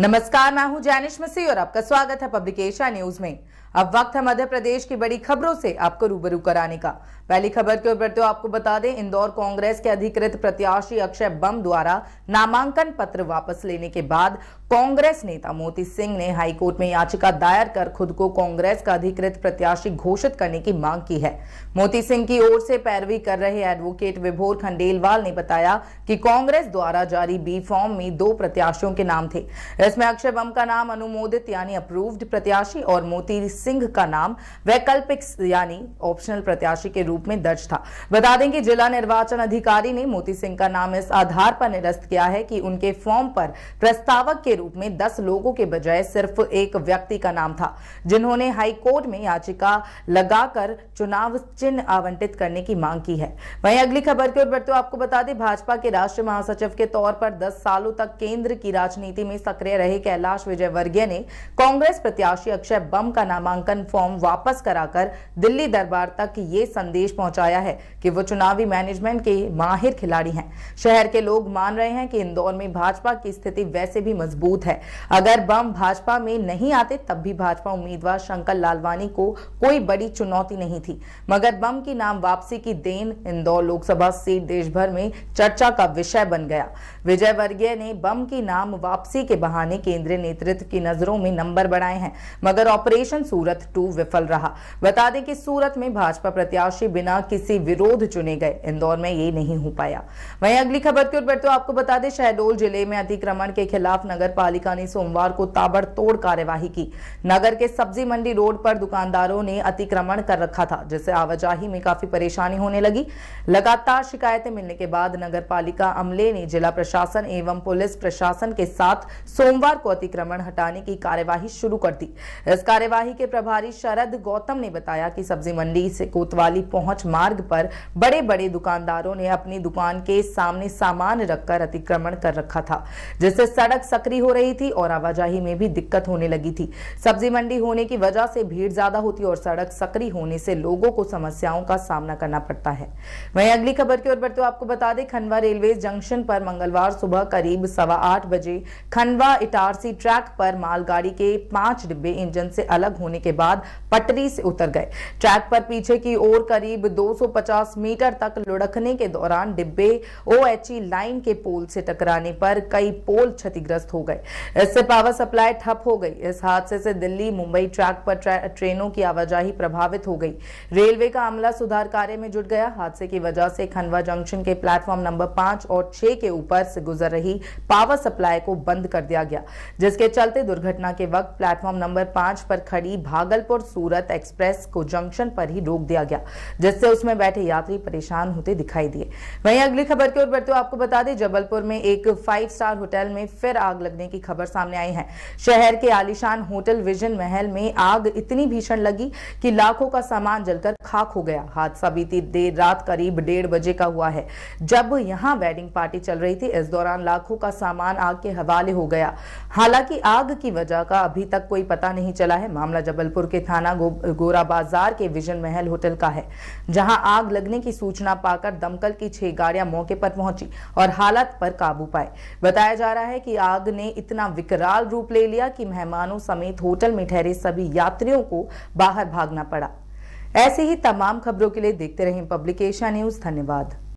नमस्कार मैं हूं जैनिश मसीह और आपका स्वागत है पब्लिकेशन न्यूज में अब वक्त है मध्य प्रदेश की बड़ी खबरों से आपको रूबरू कराने का पहली खबर के ऊपर तो आपको बता दें इंदौर कांग्रेस के अधिकृत प्रत्याशी अक्षय बम द्वारा नामांकन पत्र वापस लेने के बाद कांग्रेस नेता मोती सिंह ने हाईकोर्ट में याचिका दायर कर खुद को कांग्रेस का अधिकृत प्रत्याशी घोषित करने की मांग की है मोती सिंह की ओर से पैरवी कर रहे एडवोकेट विभोर खंडेलवाल ने बताया कि कांग्रेस द्वारा जारी बी फॉर्म में दो प्रत्याशियों के नाम थे इसमें अक्षय बम का नाम अनुमोदित यानी अप्रूव्ड प्रत्याशी और मोती सिंह का नाम वैकल्पिक यानी ऑप्शनल प्रत्याशी के रूप में दर्ज था बता दें कि जिला निर्वाचन अधिकारी ने मोती सिंह का नाम इस आधार पर निरस्त किया है कि उनके फॉर्म पर प्रस्तावक के रूप में दस लोगों के बजाय सिर्फ एक व्यक्ति का नाम था जिन्होंने हाईकोर्ट में याचिका लगाकर चुनाव चिन्ह आवंटित करने की मांग की है वहीं अगली खबर की ओर बढ़ते आपको बता दें भाजपा के राष्ट्रीय महासचिव के तौर पर 10 सालों तक केंद्र की राजनीति में सक्रिय रहे कैलाश विजयवर्गीय ने कांग्रेस प्रत्याशी अक्षय बम का नाम नामांकन फॉर्म वापस कराकर दिल्ली दरबार तक ये संदेश पहुंचाया है कि वो चुनावी मैनेजमेंट के माहिर खिलाड़ी हैं शहर के लोग मान रहे हैं कि इंदौर में भाजपा की स्थिति वैसे भी मजबूत है अगर बम भाजपा में नहीं आते तब भी भाजपा उम्मीदवार शंकर लालवानी को कोई बड़ी चुनौती नहीं थी मगर बम की नाम वापसी की देन इंदौर लोकसभा सीट देश भर में चर्चा का विषय बन गया विजय वर्गीय ने बम की नाम वापसी के बहाने केंद्रीय नेतृत्व की नजरों में नंबर बढ़ाए हैं मगर ऑपरेशन सूरत टू विफल रहा बता दें कि सूरत में भाजपा प्रत्याशी बिना किसी विरोध चुने गए इंदौर में ये नहीं हो पाया वहीं अगली खबर की ओर बढ़ते तो आपको बता दें शहडोल जिले में अतिक्रमण के खिलाफ नगर पालिका ने सोमवार को ताबड़तोड़ कार्यवाही की नगर के सब्जी मंडी रोड पर दुकानदारों ने अतिक्रमण कर रखा था जिससे आवाजाही में काफी परेशानी होने लगी लगातार शिकायतें मिलने के बाद नगर अमले ने जिला प्रशासन एवं पुलिस प्रशासन के साथ सोमवार को अतिक्रमण हटाने की कार्यवाही शुरू कर दी इस कार्यवाही के प्रभारी शरद गौतम ने बताया कि सब्जी मंडी से कोतवाली पहुंच मार्ग पर बड़े बड़े दुकानदारों ने अपनी दुकान के सामने सामान रखकर अतिक्रमण कर रखा था जिससे सड़क सक्रिय हो रही थी और आवाजाही में भी दिक्कत होने लगी थी सब्जी मंडी होने की वजह से भीड़ ज्यादा होती और सड़क सक्रिय होने से लोगों को समस्याओं का सामना करना पड़ता है वही अगली खबर की ओर बढ़ते तो आपको बता दें खंडवा रेलवे जंक्शन पर मंगलवार सुबह करीब सवा आठ बजे खंडवा इटारसी ट्रैक पर मालगाड़ी के पांच डिब्बे इंजन से अलग होने होने के बाद पटरी से उतर गए ट्रैक पर पीछे की ओर करीब 250 मीटर तक लुढ़कने के दौरान डिब्बे ओएचई e लाइन के पोल से टकराने पर कई पोल क्षतिग्रस्त हो गए इससे पावर सप्लाई ठप हो गई इस हादसे से दिल्ली मुंबई ट्रैक पर ट्रेनों की आवाजाही प्रभावित हो गई रेलवे का अमला सुधार कार्य में जुट गया हादसे की वजह से खनवा जंक्शन के प्लेटफॉर्म नंबर पांच और छह के ऊपर से गुजर रही पावर सप्लाई को बंद कर दिया गया जिसके चलते दुर्घटना के वक्त प्लेटफॉर्म नंबर पांच पर खड़ी भागलपुर सूरत एक्सप्रेस को जंक्शन पर ही रोक दिया गया जिससे उसमें बैठे यात्री परेशान होते दिखाई दिए वहीं अगली खबर की ओर बढ़ते हुए आपको बता दें जबलपुर में एक फाइव स्टार होटल में फिर आग लगने की खबर सामने आई है शहर के आलिशान होटल विजन महल में आग इतनी भीषण लगी कि लाखों का सामान जलकर खाक हो गया हादसा बीती देर रात करीब डेढ़ बजे का हुआ है जब यहाँ वेडिंग पार्टी चल रही थी इस दौरान लाखों का सामान आग के हवाले हो गया हालांकि आग की वजह का अभी तक कोई पता नहीं चला है मामला जब जबलपुर के थाना गो, गोरा बाजार के विजन महल होटल का है जहां आग लगने की सूचना पाकर दमकल की छह गाड़ियां मौके पर पहुंची और हालत पर काबू पाए बताया जा रहा है कि आग ने इतना विकराल रूप ले लिया कि मेहमानों समेत होटल में ठहरे सभी यात्रियों को बाहर भागना पड़ा ऐसी ही तमाम खबरों के लिए देखते रहें पब्लिकेशन न्यूज धन्यवाद